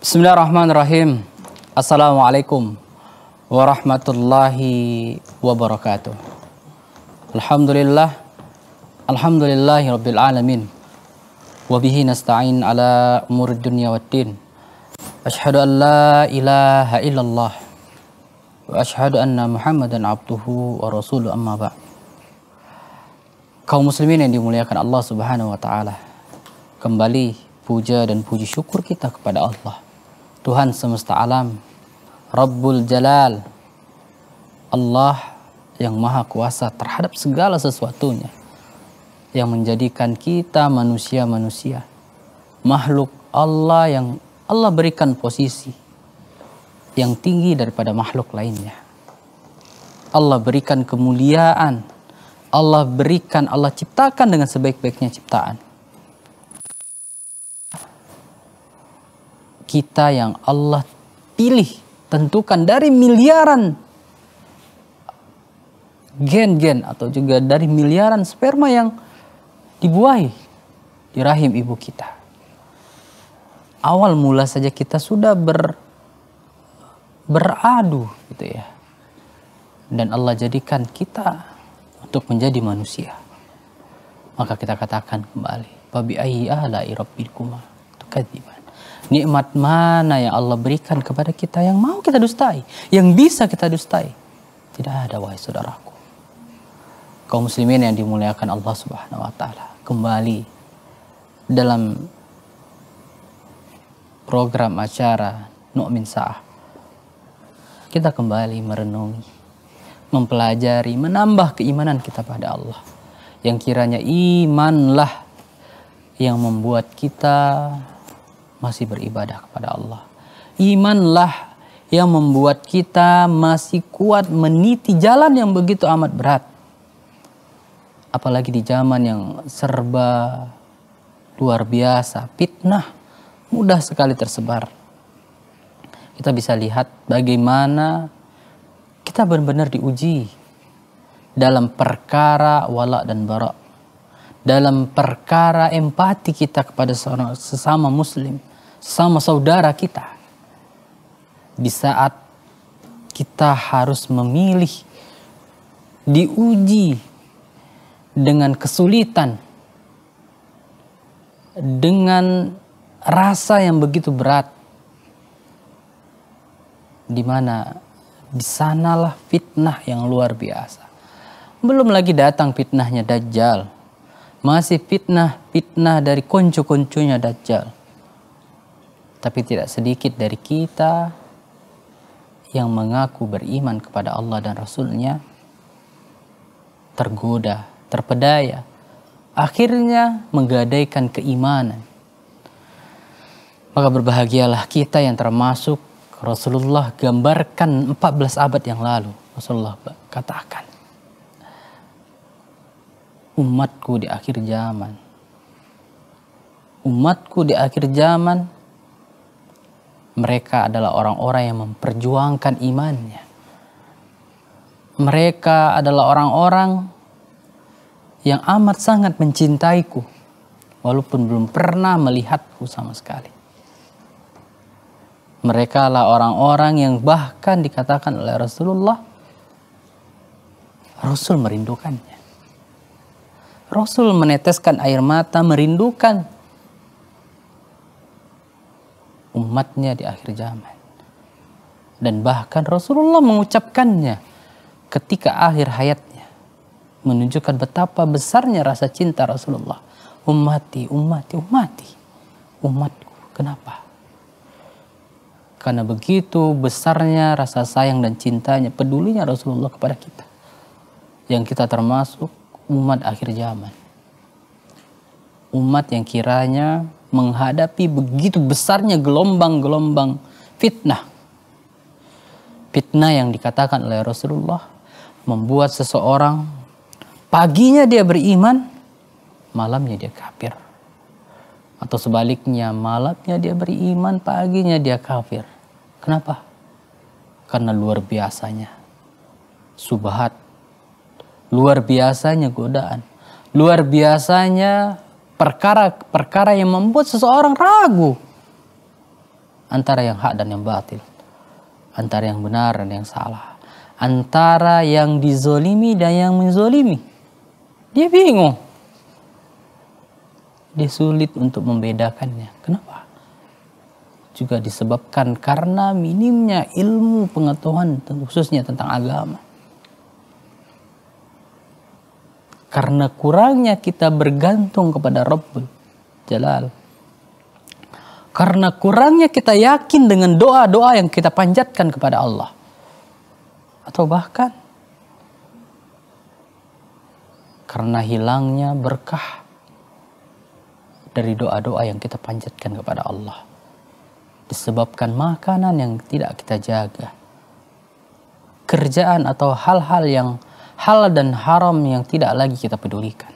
Bismillahirrahmanirrahim. Assalamualaikum warahmatullahi wabarakatuh. Alhamdulillah. Alhamdulillahi rabbil alamin. nasta'in ala umur din. أشهد أن لا إله إلا الله وأشهد أن محمدا عبده ورسوله أما بعد kaum muslimin yang dimuliakan Allah Subhanahu wa taala. Kembali puja dan puji syukur kita kepada Allah, Tuhan semesta alam, Rabbul Jalal. Allah yang maha kuasa terhadap segala sesuatunya yang menjadikan kita manusia-manusia, makhluk Allah yang Allah berikan posisi yang tinggi daripada makhluk lainnya. Allah berikan kemuliaan. Allah berikan, Allah ciptakan dengan sebaik-baiknya ciptaan. Kita yang Allah pilih, tentukan dari miliaran gen-gen atau juga dari miliaran sperma yang dibuahi di rahim ibu kita awal mula saja kita sudah ber beradu gitu ya. Dan Allah jadikan kita untuk menjadi manusia. Maka kita katakan kembali, babi ayyi ala'i tukadziban. Nikmat mana yang Allah berikan kepada kita yang mau kita dustai, yang bisa kita dustai? Tidak ada wahai saudaraku. Kaum muslimin yang dimuliakan Allah Subhanahu wa taala, kembali dalam program acara Nu'min Sa'ah. Kita kembali merenungi, mempelajari, menambah keimanan kita pada Allah. Yang kiranya imanlah yang membuat kita masih beribadah kepada Allah. Imanlah yang membuat kita masih kuat meniti jalan yang begitu amat berat. Apalagi di zaman yang serba luar biasa, fitnah, mudah sekali tersebar. Kita bisa lihat bagaimana kita benar-benar diuji dalam perkara walak dan barok Dalam perkara empati kita kepada sesama muslim, sesama saudara kita. Di saat kita harus memilih diuji dengan kesulitan dengan rasa yang begitu berat di mana di sanalah fitnah yang luar biasa. Belum lagi datang fitnahnya Dajjal. Masih fitnah-fitnah dari konco-konconya Dajjal. Tapi tidak sedikit dari kita yang mengaku beriman kepada Allah dan Rasulnya tergoda, terpedaya. Akhirnya menggadaikan keimanan. Maka berbahagialah kita yang termasuk Rasulullah gambarkan 14 abad yang lalu. Rasulullah katakan. Umatku di akhir zaman. Umatku di akhir zaman. Mereka adalah orang-orang yang memperjuangkan imannya. Mereka adalah orang-orang yang amat sangat mencintaiku. Walaupun belum pernah melihatku sama sekali mereka lah orang-orang yang bahkan dikatakan oleh Rasulullah, Rasul merindukannya. Rasul meneteskan air mata merindukan umatnya di akhir zaman. Dan bahkan Rasulullah mengucapkannya ketika akhir hayatnya. Menunjukkan betapa besarnya rasa cinta Rasulullah. Umati, umati, umati. Umatku, kenapa? Karena begitu besarnya rasa sayang dan cintanya, pedulinya Rasulullah kepada kita. Yang kita termasuk umat akhir zaman. Umat yang kiranya menghadapi begitu besarnya gelombang-gelombang fitnah. Fitnah yang dikatakan oleh Rasulullah membuat seseorang paginya dia beriman, malamnya dia kafir. Atau sebaliknya, malamnya dia beriman, paginya dia kafir Kenapa? Karena luar biasanya. Subhat. Luar biasanya godaan. Luar biasanya perkara-perkara yang membuat seseorang ragu antara yang hak dan yang batil, antara yang benar dan yang salah, antara yang dizolimi dan yang menzolimi. Dia bingung. Dia sulit untuk membedakannya. Kenapa? juga disebabkan karena minimnya ilmu pengetahuan khususnya tentang agama. Karena kurangnya kita bergantung kepada Rabbul Jalal. Karena kurangnya kita yakin dengan doa-doa yang kita panjatkan kepada Allah. Atau bahkan karena hilangnya berkah dari doa-doa yang kita panjatkan kepada Allah disebabkan makanan yang tidak kita jaga. Kerjaan atau hal-hal yang hal dan haram yang tidak lagi kita pedulikan.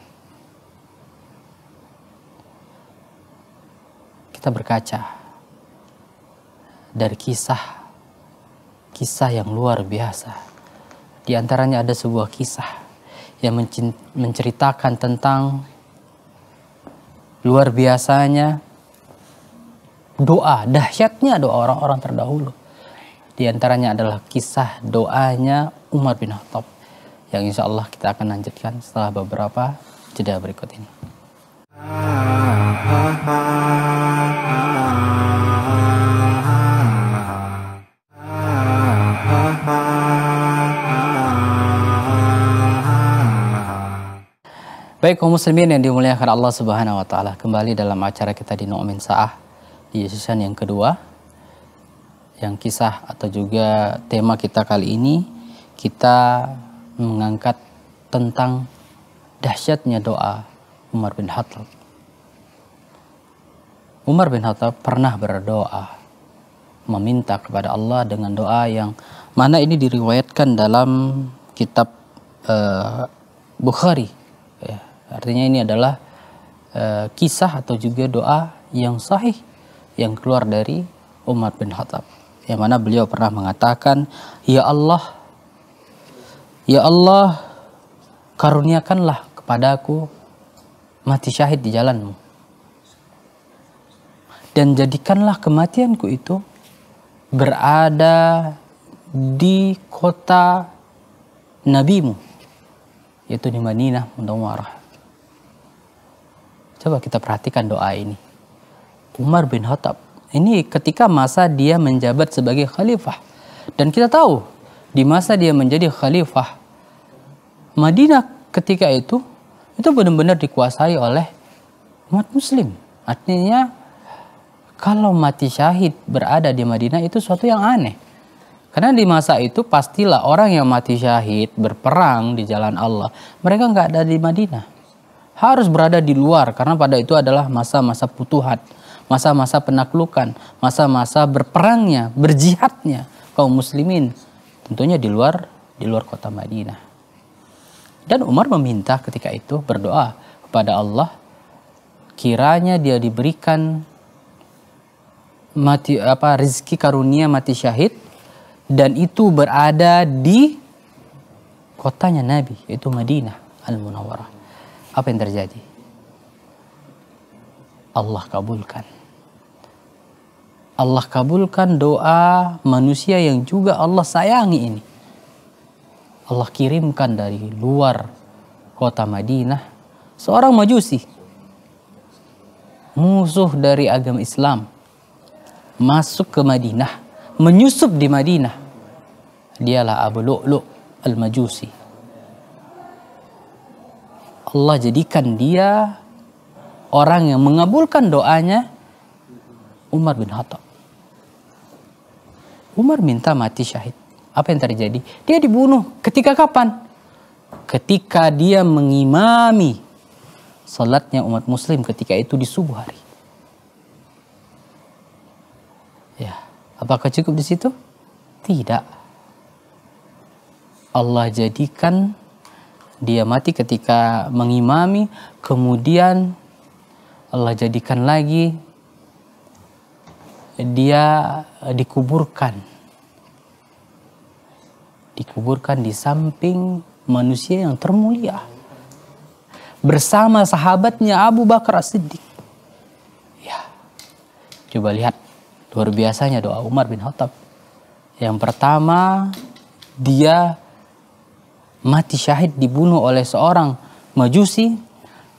Kita berkaca dari kisah kisah yang luar biasa. Di antaranya ada sebuah kisah yang menceritakan tentang luar biasanya doa, dahsyatnya doa orang-orang terdahulu. Di antaranya adalah kisah doanya Umar bin Khattab yang insya Allah kita akan lanjutkan setelah beberapa jeda berikut ini. Baik kaum muslimin yang dimuliakan Allah Subhanahu wa taala, kembali dalam acara kita di Nu'min Sa'ah di iya, season yang kedua yang kisah atau juga tema kita kali ini kita mengangkat tentang dahsyatnya doa Umar bin Khattab. Umar bin Khattab pernah berdoa meminta kepada Allah dengan doa yang mana ini diriwayatkan dalam kitab uh, Bukhari. Ya, artinya ini adalah uh, kisah atau juga doa yang sahih yang keluar dari Umar bin Khattab. Yang mana beliau pernah mengatakan, "Ya Allah, ya Allah, karuniakanlah kepadaku mati syahid di jalanmu." Dan jadikanlah kematianku itu berada di kota nabimu yaitu di Madinah Munawwarah. Coba kita perhatikan doa ini. Umar bin Khattab. Ini ketika masa dia menjabat sebagai khalifah. Dan kita tahu di masa dia menjadi khalifah Madinah ketika itu itu benar-benar dikuasai oleh umat muslim. Artinya kalau mati syahid berada di Madinah itu suatu yang aneh. Karena di masa itu pastilah orang yang mati syahid berperang di jalan Allah. Mereka nggak ada di Madinah. Harus berada di luar karena pada itu adalah masa-masa putuhat masa-masa penaklukan, masa-masa berperangnya, berjihadnya kaum muslimin tentunya di luar di luar kota Madinah. Dan Umar meminta ketika itu berdoa kepada Allah kiranya dia diberikan mati apa rezeki karunia mati syahid dan itu berada di kotanya Nabi yaitu Madinah Al-Munawwarah. Apa yang terjadi? Allah kabulkan. Allah kabulkan doa manusia yang juga Allah sayangi ini. Allah kirimkan dari luar kota Madinah seorang majusi. Musuh dari agama Islam. Masuk ke Madinah. Menyusup di Madinah. Dialah Abu Lu'lu' al-Majusi. Allah jadikan dia orang yang mengabulkan doanya Umar bin Khattab. Umar minta mati syahid. Apa yang terjadi? Dia dibunuh. Ketika kapan? Ketika dia mengimami salatnya umat muslim ketika itu di subuh hari. Ya, apakah cukup di situ? Tidak. Allah jadikan dia mati ketika mengimami, kemudian Allah jadikan lagi dia eh, dikuburkan. Dikuburkan di samping manusia yang termulia. Bersama sahabatnya Abu Bakar siddiq Ya. Coba lihat luar biasanya doa Umar bin Khattab. Yang pertama dia mati syahid dibunuh oleh seorang majusi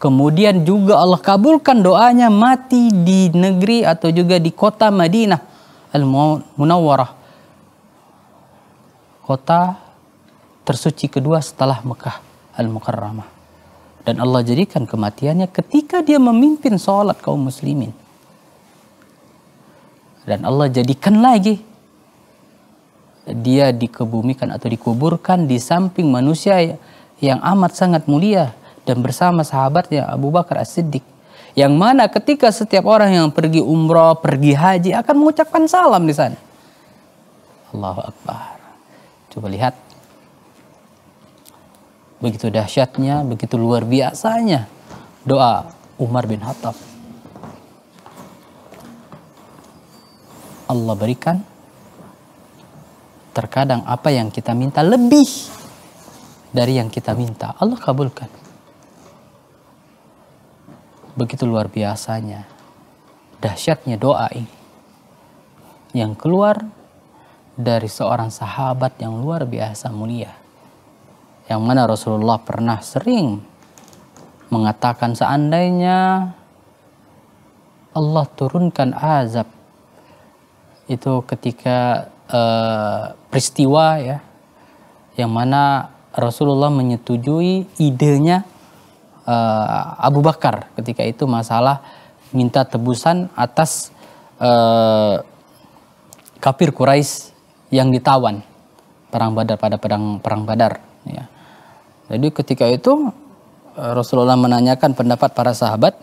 Kemudian juga Allah kabulkan doanya mati di negeri atau juga di kota Madinah Al-Munawwarah. Kota tersuci kedua setelah Mekah Al-Mukarramah. Dan Allah jadikan kematiannya ketika dia memimpin sholat kaum muslimin. Dan Allah jadikan lagi dia dikebumikan atau dikuburkan di samping manusia yang amat sangat mulia dan bersama sahabatnya Abu Bakar As-Siddiq. Yang mana ketika setiap orang yang pergi umroh, pergi haji akan mengucapkan salam di sana. Allahu Akbar. Coba lihat. Begitu dahsyatnya, begitu luar biasanya doa Umar bin Khattab. Allah berikan terkadang apa yang kita minta lebih dari yang kita minta Allah kabulkan Begitu luar biasanya, dahsyatnya doa ini yang keluar dari seorang sahabat yang luar biasa mulia. Yang mana Rasulullah pernah sering mengatakan seandainya Allah turunkan azab itu ketika uh, peristiwa ya yang mana Rasulullah menyetujui idenya uh, Abu Bakar ketika itu masalah minta tebusan atas uh, kafir Quraisy yang ditawan perang Badar pada perang perang Badar ya. Jadi ketika itu eh, Rasulullah menanyakan pendapat para sahabat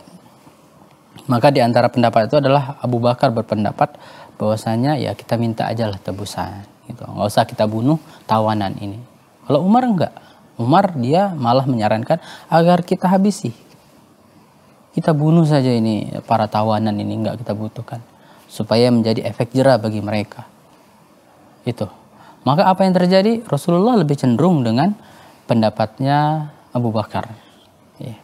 maka di antara pendapat itu adalah Abu Bakar berpendapat bahwasanya ya kita minta ajalah tebusan gitu. nggak usah kita bunuh tawanan ini. Kalau Umar enggak, Umar dia malah menyarankan agar kita habisi. Kita bunuh saja ini para tawanan ini nggak kita butuhkan supaya menjadi efek jerah bagi mereka. Itu. Maka apa yang terjadi? Rasulullah lebih cenderung dengan pendapatnya Abu Bakar. Ya.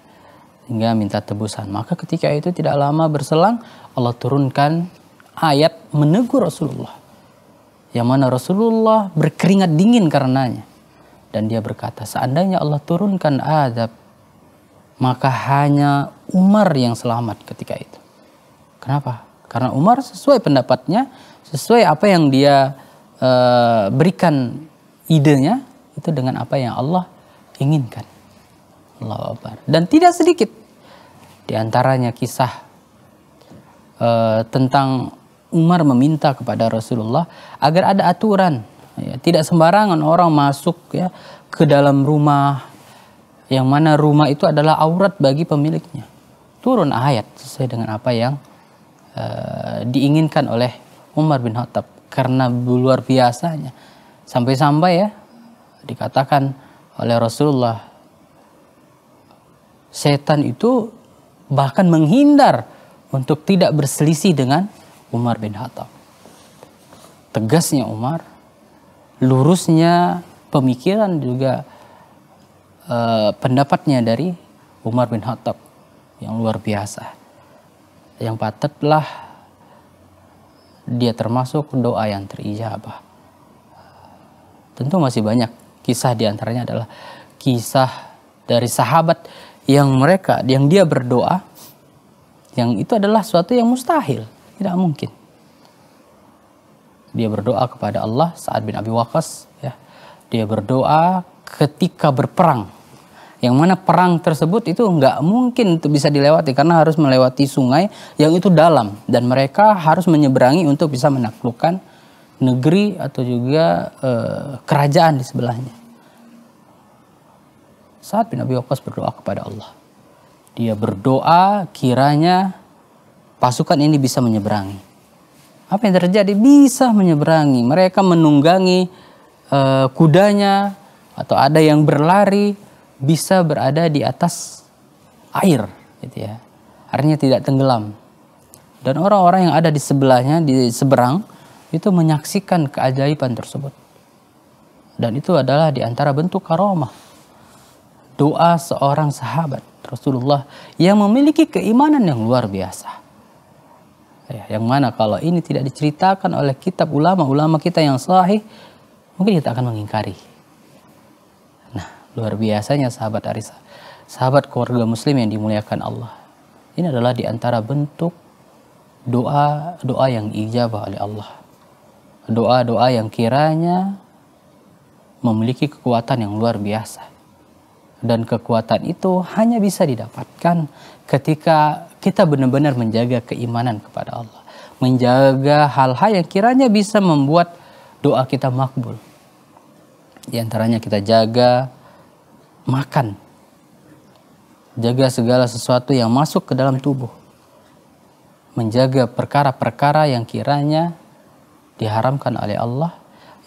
Hingga minta tebusan. Maka ketika itu tidak lama berselang Allah turunkan ayat menegur Rasulullah. Yang mana Rasulullah berkeringat dingin karenanya dan dia berkata, seandainya Allah turunkan azab, maka hanya Umar yang selamat ketika itu. Kenapa? Karena Umar sesuai pendapatnya, sesuai apa yang dia e, berikan idenya, itu dengan apa yang Allah inginkan. Allah Akbar. Dan tidak sedikit di antaranya kisah e, tentang Umar meminta kepada Rasulullah agar ada aturan Ya, tidak sembarangan orang masuk ya ke dalam rumah yang mana rumah itu adalah aurat bagi pemiliknya. Turun ayat sesuai dengan apa yang uh, diinginkan oleh Umar bin Khattab karena luar biasanya sampai-sampai ya dikatakan oleh Rasulullah setan itu bahkan menghindar untuk tidak berselisih dengan Umar bin Khattab. Tegasnya Umar lurusnya pemikiran juga eh, pendapatnya dari Umar bin Khattab yang luar biasa. Yang patutlah dia termasuk doa yang terijabah. Tentu masih banyak kisah diantaranya adalah kisah dari sahabat yang mereka, yang dia berdoa, yang itu adalah suatu yang mustahil, tidak mungkin. Dia berdoa kepada Allah saat bin Abi Waqas, ya. Dia berdoa ketika berperang. Yang mana perang tersebut itu nggak mungkin itu bisa dilewati karena harus melewati sungai yang itu dalam dan mereka harus menyeberangi untuk bisa menaklukkan negeri atau juga e, kerajaan di sebelahnya. Saat bin Abi Waqas berdoa kepada Allah. Dia berdoa kiranya pasukan ini bisa menyeberangi apa yang terjadi bisa menyeberangi. Mereka menunggangi e, kudanya atau ada yang berlari bisa berada di atas air, gitu ya. Artinya tidak tenggelam. Dan orang-orang yang ada di sebelahnya di seberang itu menyaksikan keajaiban tersebut. Dan itu adalah di antara bentuk karomah. Doa seorang sahabat Rasulullah yang memiliki keimanan yang luar biasa Ya, yang mana kalau ini tidak diceritakan oleh kitab ulama-ulama kita yang sahih, mungkin kita akan mengingkari. Nah, luar biasanya sahabat Arisa, sahabat keluarga muslim yang dimuliakan Allah. Ini adalah diantara bentuk doa doa yang ijabah oleh Allah. Doa-doa yang kiranya memiliki kekuatan yang luar biasa dan kekuatan itu hanya bisa didapatkan ketika kita benar-benar menjaga keimanan kepada Allah, menjaga hal-hal yang kiranya bisa membuat doa kita makbul. Di antaranya kita jaga makan, jaga segala sesuatu yang masuk ke dalam tubuh, menjaga perkara-perkara yang kiranya diharamkan oleh Allah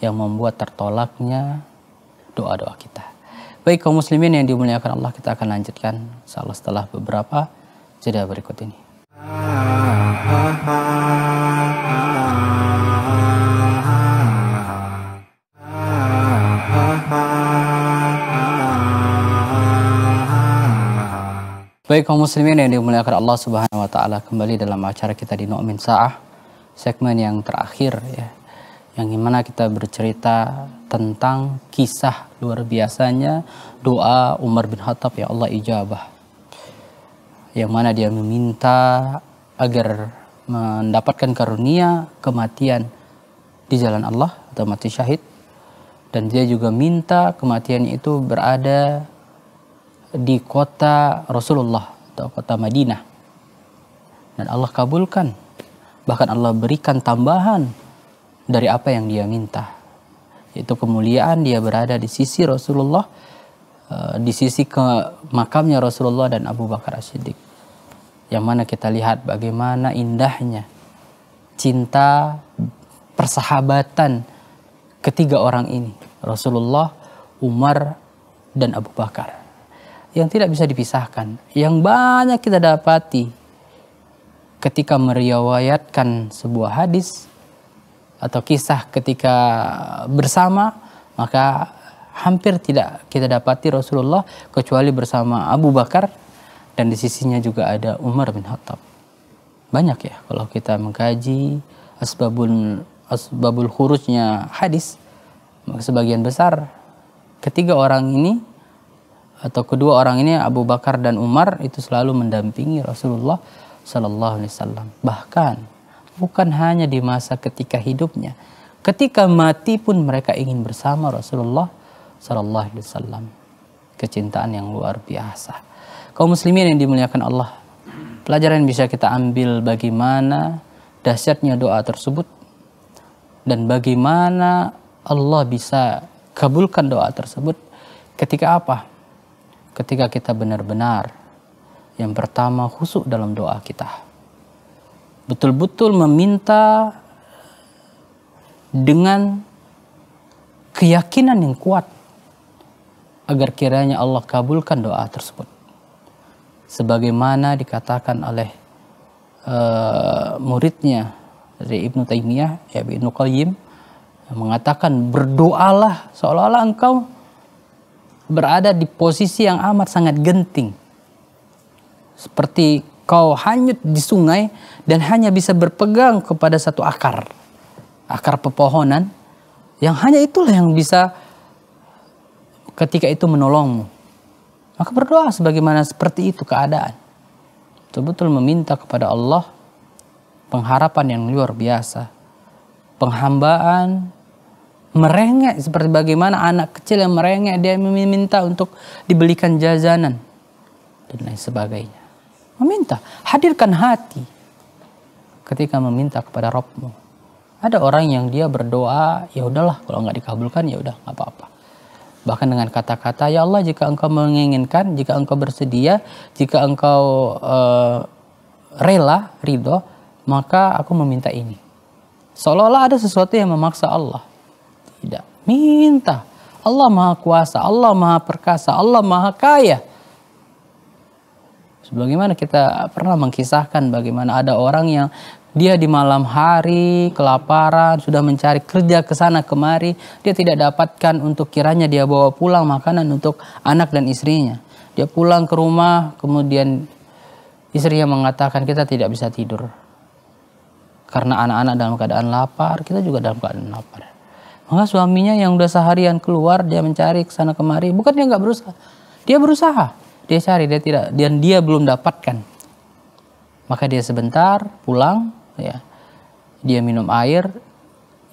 yang membuat tertolaknya doa-doa kita. Baik kaum muslimin yang dimuliakan Allah, kita akan lanjutkan salah setelah beberapa jeda berikut ini. Baik kaum muslimin yang dimuliakan Allah Subhanahu wa taala, kembali dalam acara kita di Nu'min Sa'ah, segmen yang terakhir ya. Yang gimana kita bercerita tentang kisah luar biasanya doa Umar bin Khattab ya Allah ijabah yang mana dia meminta agar mendapatkan karunia kematian di jalan Allah atau mati syahid dan dia juga minta kematian itu berada di kota Rasulullah atau kota Madinah dan Allah kabulkan bahkan Allah berikan tambahan dari apa yang dia minta itu kemuliaan dia berada di sisi Rasulullah eh, di sisi ke makamnya Rasulullah dan Abu Bakar As-Siddiq. Yang mana kita lihat bagaimana indahnya cinta persahabatan ketiga orang ini, Rasulullah, Umar dan Abu Bakar. Yang tidak bisa dipisahkan, yang banyak kita dapati ketika meriwayatkan sebuah hadis atau kisah ketika bersama maka hampir tidak kita dapati Rasulullah kecuali bersama Abu Bakar dan di sisinya juga ada Umar bin Khattab. Banyak ya kalau kita mengkaji asbabul asbabul khurujnya hadis maka sebagian besar ketiga orang ini atau kedua orang ini Abu Bakar dan Umar itu selalu mendampingi Rasulullah Sallallahu Alaihi Wasallam bahkan bukan hanya di masa ketika hidupnya. Ketika mati pun mereka ingin bersama Rasulullah Sallallahu Alaihi Wasallam. Kecintaan yang luar biasa. Kaum muslimin yang dimuliakan Allah, pelajaran yang bisa kita ambil bagaimana dahsyatnya doa tersebut dan bagaimana Allah bisa kabulkan doa tersebut ketika apa? Ketika kita benar-benar yang pertama khusuk dalam doa kita betul-betul meminta dengan keyakinan yang kuat agar kiranya Allah kabulkan doa tersebut. Sebagaimana dikatakan oleh uh, muridnya dari Ibnu Taimiyah, ya Ibnu Qayyim yang mengatakan berdoalah seolah-olah engkau berada di posisi yang amat sangat genting. Seperti kau hanyut di sungai dan hanya bisa berpegang kepada satu akar. Akar pepohonan yang hanya itulah yang bisa ketika itu menolongmu. Maka berdoa sebagaimana seperti itu keadaan. Betul-betul meminta kepada Allah pengharapan yang luar biasa. Penghambaan, merengek seperti bagaimana anak kecil yang merengek dia meminta untuk dibelikan jajanan dan lain sebagainya. Meminta, hadirkan hati ketika meminta kepada Robmu. Ada orang yang dia berdoa, ya udahlah kalau nggak dikabulkan ya udah nggak apa-apa. Bahkan dengan kata-kata, ya Allah jika engkau menginginkan, jika engkau bersedia, jika engkau uh, rela, ridho, maka aku meminta ini. Seolah-olah ada sesuatu yang memaksa Allah. Tidak, minta. Allah maha kuasa, Allah maha perkasa, Allah maha kaya. Sebagaimana kita pernah mengkisahkan bagaimana ada orang yang dia di malam hari kelaparan sudah mencari kerja ke sana kemari dia tidak dapatkan untuk kiranya dia bawa pulang makanan untuk anak dan istrinya dia pulang ke rumah kemudian istrinya mengatakan kita tidak bisa tidur karena anak-anak dalam keadaan lapar kita juga dalam keadaan lapar maka suaminya yang udah seharian keluar dia mencari ke sana kemari bukan dia nggak berusaha dia berusaha dia cari, dia tidak dan dia belum dapatkan. Maka dia sebentar pulang, ya. Dia minum air,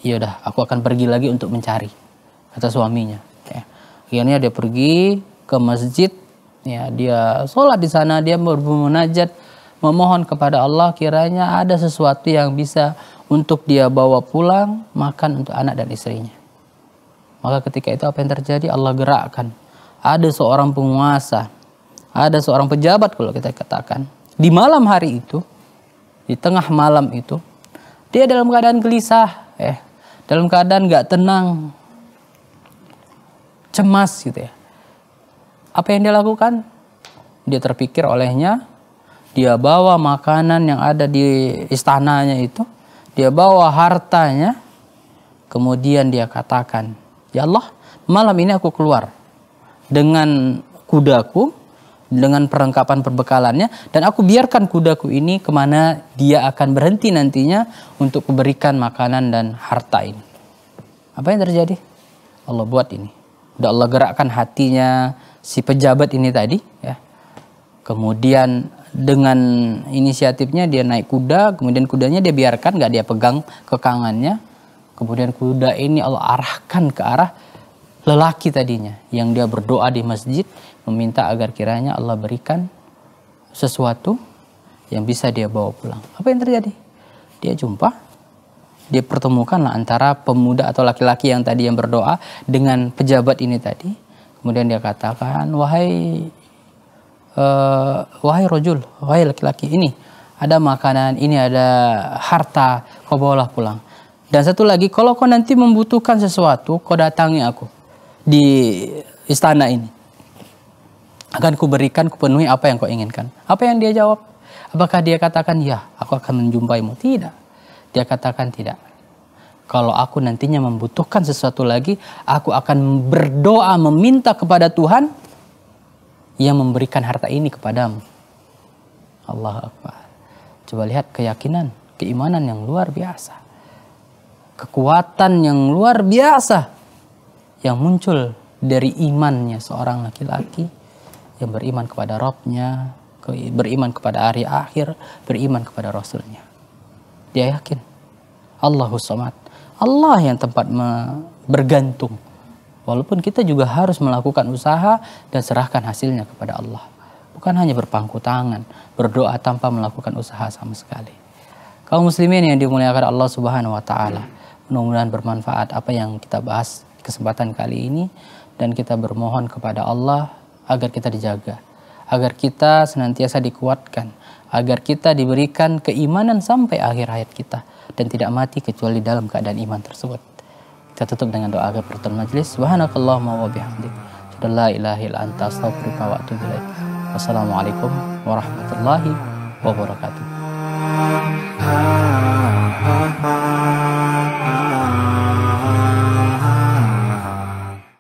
ya udah, aku akan pergi lagi untuk mencari kata suaminya. Ya. Akhirnya dia pergi ke masjid, ya dia sholat di sana, dia bermunajat, memohon kepada Allah kiranya ada sesuatu yang bisa untuk dia bawa pulang makan untuk anak dan istrinya. Maka ketika itu apa yang terjadi? Allah gerakkan. Ada seorang penguasa ada seorang pejabat kalau kita katakan di malam hari itu di tengah malam itu dia dalam keadaan gelisah eh dalam keadaan nggak tenang cemas gitu ya apa yang dia lakukan dia terpikir olehnya dia bawa makanan yang ada di istananya itu dia bawa hartanya kemudian dia katakan ya Allah malam ini aku keluar dengan kudaku dengan perlengkapan perbekalannya dan aku biarkan kudaku ini kemana dia akan berhenti nantinya untuk memberikan makanan dan harta ini. Apa yang terjadi? Allah buat ini. Udah Allah gerakkan hatinya si pejabat ini tadi ya. Kemudian dengan inisiatifnya dia naik kuda, kemudian kudanya dia biarkan nggak dia pegang kekangannya. Kemudian kuda ini Allah arahkan ke arah lelaki tadinya yang dia berdoa di masjid meminta agar kiranya Allah berikan sesuatu yang bisa dia bawa pulang. Apa yang terjadi? Dia jumpa, dia pertemukanlah antara pemuda atau laki-laki yang tadi yang berdoa dengan pejabat ini tadi. Kemudian dia katakan, wahai uh, wahai rojul, wahai laki-laki ini ada makanan, ini ada harta, kau bawalah pulang. Dan satu lagi, kalau kau nanti membutuhkan sesuatu, kau datangi aku di istana ini akan kuberikan, kupenuhi apa yang kau inginkan. Apa yang dia jawab? Apakah dia katakan, ya, aku akan menjumpaimu? Tidak. Dia katakan tidak. Kalau aku nantinya membutuhkan sesuatu lagi, aku akan berdoa meminta kepada Tuhan yang memberikan harta ini kepadamu. Allah Akbar. Coba lihat keyakinan, keimanan yang luar biasa. Kekuatan yang luar biasa yang muncul dari imannya seorang laki-laki yang beriman kepada Robnya, beriman kepada hari akhir, beriman kepada Rasulnya. Dia yakin. Allahu Somad. Allah yang tempat bergantung. Walaupun kita juga harus melakukan usaha dan serahkan hasilnya kepada Allah. Bukan hanya berpangku tangan, berdoa tanpa melakukan usaha sama sekali. Kaum muslimin yang dimuliakan Allah Subhanahu wa taala. Mudah-mudahan bermanfaat apa yang kita bahas kesempatan kali ini dan kita bermohon kepada Allah agar kita dijaga, agar kita senantiasa dikuatkan, agar kita diberikan keimanan sampai akhir hayat kita dan tidak mati kecuali dalam keadaan iman tersebut. Kita tutup dengan doa agar pertemuan majelis. Subhanakallahumma wa bihamdik. La ilaha anta astaghfiruka wa Wassalamualaikum warahmatullahi wabarakatuh.